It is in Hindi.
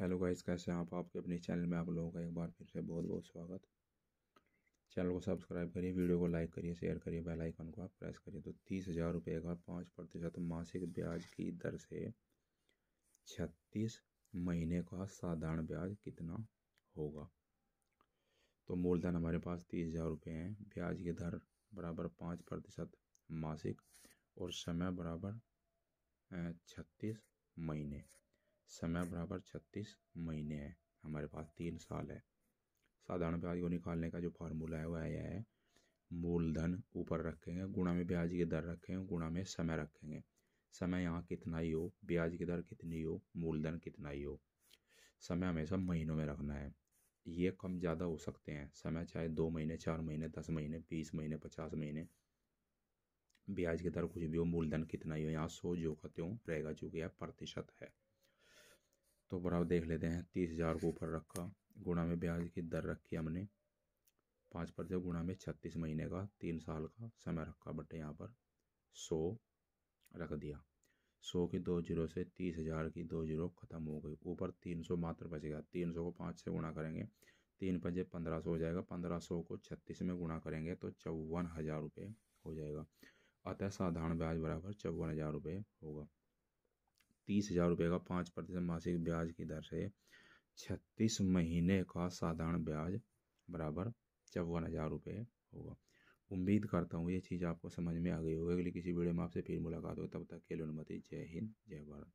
हेलो गाइस कैसे आप आपके अपने चैनल में आप लोगों का एक बार फिर से बहुत बहुत स्वागत चैनल को सब्सक्राइब करिए वीडियो को लाइक करिए शेयर करिए बेल आइकन को आप प्रेस करिए तो तीस हज़ार रुपये का पाँच प्रतिशत मासिक ब्याज की दर से छत्तीस महीने का साधारण ब्याज कितना होगा तो मूलधन हमारे पास तीस हज़ार रुपये हैं ब्याज की दर बराबर पाँच प्रतिशत मासिक और समय बराबर छत्तीस महीने समय बराबर छत्तीस महीने है हमारे पास तीन साल है साधारण ब्याज को निकालने का जो फार्मूला है वह यह है मूलधन ऊपर रखेंगे गुणा में ब्याज की दर रखेंगे गुणा में समय रखेंगे समय यहाँ कितना ही हो ब्याज की दर कितनी हो मूलधन कितना ही हो समय हमेशा महीनों में रखना है ये कम ज़्यादा हो सकते हैं समय चाहे दो महीने चार महीने दस महीने बीस महीने पचास महीने ब्याज की दर कुछ भी हो मूलधन कितना ही हो यहाँ सो जो कहते हो रहेगा चूँकि यह प्रतिशत है तो बराबर देख लेते हैं तीस हज़ार को ऊपर रखा गुणा में ब्याज की दर रखी हमने पाँच प्रतिशत गुणा में छत्तीस महीने का तीन साल का समय रखा बटे यहाँ पर सौ रख दिया सौ की दो जीरो से तीस हज़ार की दो जीरो खत्म हो गई ऊपर तीन सौ मात्र बचेगा तीन सौ को पाँच से गुणा करेंगे तीन पंजे पंद्रह सौ हो जाएगा पंद्रह सौ को छत्तीस में गुणा करेंगे तो चौवन हज़ार रुपये हो जाएगा अतः साधारण ब्याज बराबर चौवन हज़ार रुपये होगा तीस हजार रुपये का पाँच प्रतिशत मासिक ब्याज की दर से छत्तीस महीने का साधारण ब्याज बराबर चौवन हज़ार रुपये होगा उम्मीद करता हूँ ये चीज़ आपको समझ में आ गई होगी अगली किसी वीडियो में आपसे फिर मुलाकात हो तब तक के लिए अनुमति जय हिंद जय भारत